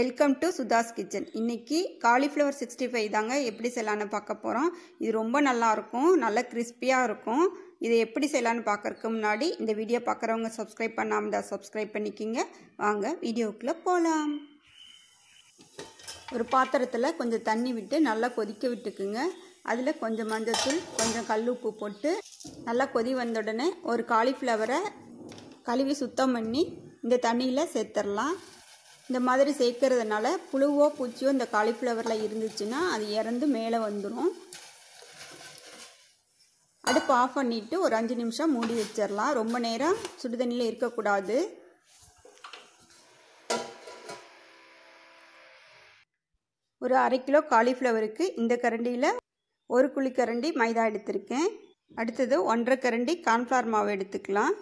welcome to Sudha's kitchen இன்னைக்கு cauliflower sixty five தாங்க எப்படி செய்யலான்னு பார்க்க போகிறோம் இது ரொம்ப நல்லாயிருக்கும் நல்லா கிறிஸ்பியாக இருக்கும் இதை எப்படி செய்யலான்னு பார்க்குறதுக்கு முன்னாடி இந்த வீடியோ பார்க்குறவங்க சப்ஸ்கிரைப் பண்ணாமல் சப்ஸ்கிரைப் பண்ணிக்கிங்க வாங்க வீடியோக்குள்ளே போகலாம் ஒரு பாத்திரத்தில் கொஞ்சம் தண்ணி விட்டு நல்லா கொதிக்க விட்டுக்குங்க அதில் கொஞ்சம் மஞ்சத்தூள் கொஞ்சம் கல் உப்பு போட்டு நல்லா கொதி வந்த உடனே ஒரு காலிஃப்ளவரை கழுவி சுத்தம் பண்ணி இந்த தண்ணியில் சேர்த்துடலாம் இந்த மாதிரி சேர்க்கறதுனால புழுவோ பூச்சியோ இந்த காலிஃப்ளவரில் இருந்துச்சுன்னா அது இறந்து மேலே வந்துடும் அடுப்பு ஆஃப் பண்ணிவிட்டு ஒரு அஞ்சு நிமிஷம் மூடி வச்சிடலாம் ரொம்ப நேரம் சுடுதண்ணியில் இருக்கக்கூடாது ஒரு அரை கிலோ காலிஃப்ளவருக்கு இந்த கரண்டியில் ஒரு குழி கரண்டி மைதா எடுத்திருக்கேன் அடுத்தது ஒன்றரை கரண்டி கார்ன்ஃப்ளவர் மாவு எடுத்துக்கலாம்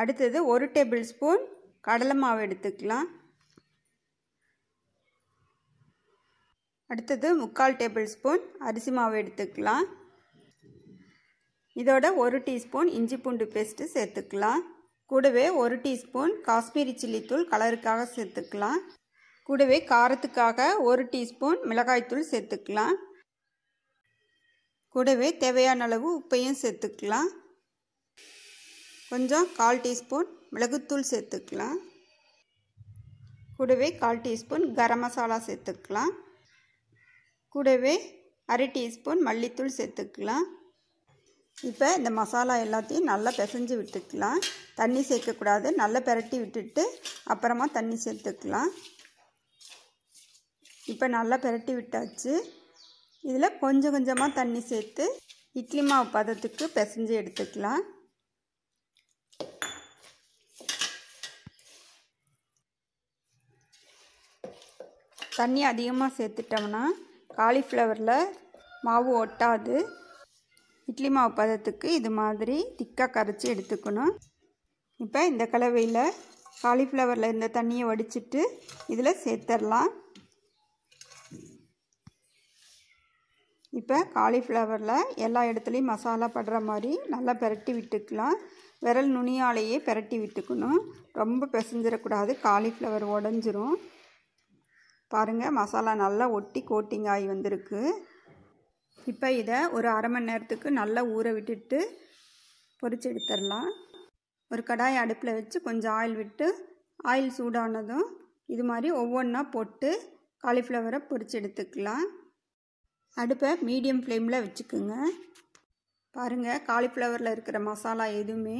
அடுத்தது ஒரு டேபிள் ஸ்பூன் கடலை மாவு எடுத்துக்கலாம் அடுத்தது முக்கால் டேபிள் ஸ்பூன் அரிசி மாவு எடுத்துக்கலாம் இதோட ஒரு டீஸ்பூன் இஞ்சி பூண்டு பேஸ்ட்டு சேர்த்துக்கலாம் கூடவே ஒரு டீஸ்பூன் காஷ்மீரி சில்லி தூள் கலருக்காக சேர்த்துக்கலாம் கூடவே காரத்துக்காக ஒரு டீஸ்பூன் மிளகாய்த்தூள் சேர்த்துக்கலாம் கூடவே தேவையான அளவு உப்பையும் சேர்த்துக்கலாம் கொஞ்சம் கால் டீஸ்பூன் மிளகுத்தூள் சேர்த்துக்கலாம் கூடவே கால் டீஸ்பூன் கரம் மசாலா சேர்த்துக்கலாம் கூடவே அரை டீஸ்பூன் மல்லித்தூள் சேர்த்துக்கலாம் இப்போ இந்த மசாலா எல்லாத்தையும் நல்லா பிசைஞ்சு விட்டுக்கலாம் தண்ணி சேர்க்கக்கூடாது நல்லா பெரட்டி விட்டுட்டு அப்புறமா தண்ணி சேர்த்துக்கலாம் இப்போ நல்லா பெரட்டி விட்டாச்சு இதில் கொஞ்சம் கொஞ்சமாக தண்ணி சேர்த்து இட்லி மாவு பதத்துக்கு பிசைஞ்சு எடுத்துக்கலாம் தண்ணி அதிகமாக சேர்த்துட்டோம்னா காலிஃப்ளவரில் மாவு ஒட்டாது இட்லி மாவு பதத்துக்கு இது மாதிரி திக்காக கரைச்சி எடுத்துக்கணும் இப்போ இந்த கலவையில் காலிஃப்ளவரில் இந்த தண்ணியை வடிச்சிட்டு இதில் சேர்த்துடலாம் இப்போ காலிஃப்ளவரில் எல்லா இடத்துலையும் மசாலா படுற மாதிரி நல்லா பெரட்டி விட்டுக்கலாம் விரல் நுனியாலேயே பெரட்டி விட்டுக்கணும் ரொம்ப பிசைஞ்சிடக்கூடாது காலிஃப்ளவர் உடஞ்சிரும் பாருங்கள் மசாலா நல்லா ஒட்டி கோட்டிங் ஆகி வந்திருக்கு இப்போ இதை ஒரு அரை மணி நேரத்துக்கு நல்லா ஊற விட்டுட்டு பொறிச்சு எடுத்துடலாம் ஒரு கடாய் அடுப்பில் வச்சு கொஞ்சம் ஆயில் விட்டு ஆயில் சூடானதும் இது மாதிரி ஒவ்வொன்றா போட்டு காலிஃப்ளவரை பொறிச்சு எடுத்துக்கலாம் அடுப்பை மீடியம் ஃப்ளேமில் வச்சுக்குங்க பாருங்கள் காலிஃப்ளவரில் இருக்கிற மசாலா எதுவுமே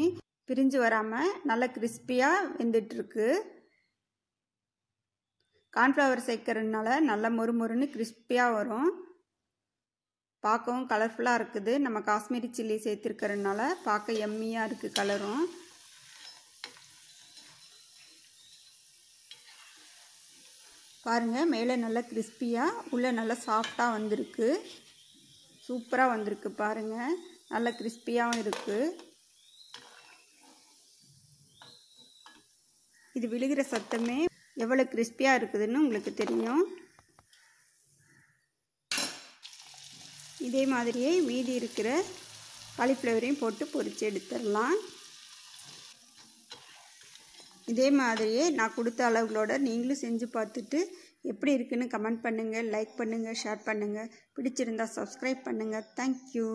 பிரிஞ்சு வராமல் நல்லா கிறிஸ்பியாக வெந்துட்டுருக்கு கார்ன்ஃப்ளவர் சேர்க்கறதுனால நல்ல மொறுமொறுன்னு கிறிஸ்பியாக வரும் பார்க்கவும் கலர்ஃபுல்லாக இருக்குது நம்ம காஷ்மீரி சில்லி சேர்த்துருக்கறதுனால பார்க்க எம்மியாக இருக்குது கலரும் பாருங்கள் மேலே நல்லா கிறிஸ்பியாக உள்ளே நல்லா சாஃப்டாக வந்திருக்கு சூப்பராக வந்திருக்கு பாருங்கள் நல்லா கிறிஸ்பியாகவும் இருக்குது இது விழுகிற சத்தமே எவ்வளோ கிறிஸ்பியாக இருக்குதுன்னு உங்களுக்கு தெரியும் இதே மாதிரியே மீதி இருக்கிற காலிஃப்ளவரையும் போட்டு பொறிச்சு எடுத்துடலாம் இதே மாதிரியே நான் கொடுத்த அளவுகளோட நீங்களும் செஞ்சு பார்த்துட்டு எப்படி இருக்குன்னு கமெண்ட் பண்ணுங்கள் லைக் பண்ணுங்கள் ஷேர் பண்ணுங்கள் பிடிச்சிருந்தா சப்ஸ்கிரைப் பண்ணுங்கள் தேங்க்யூ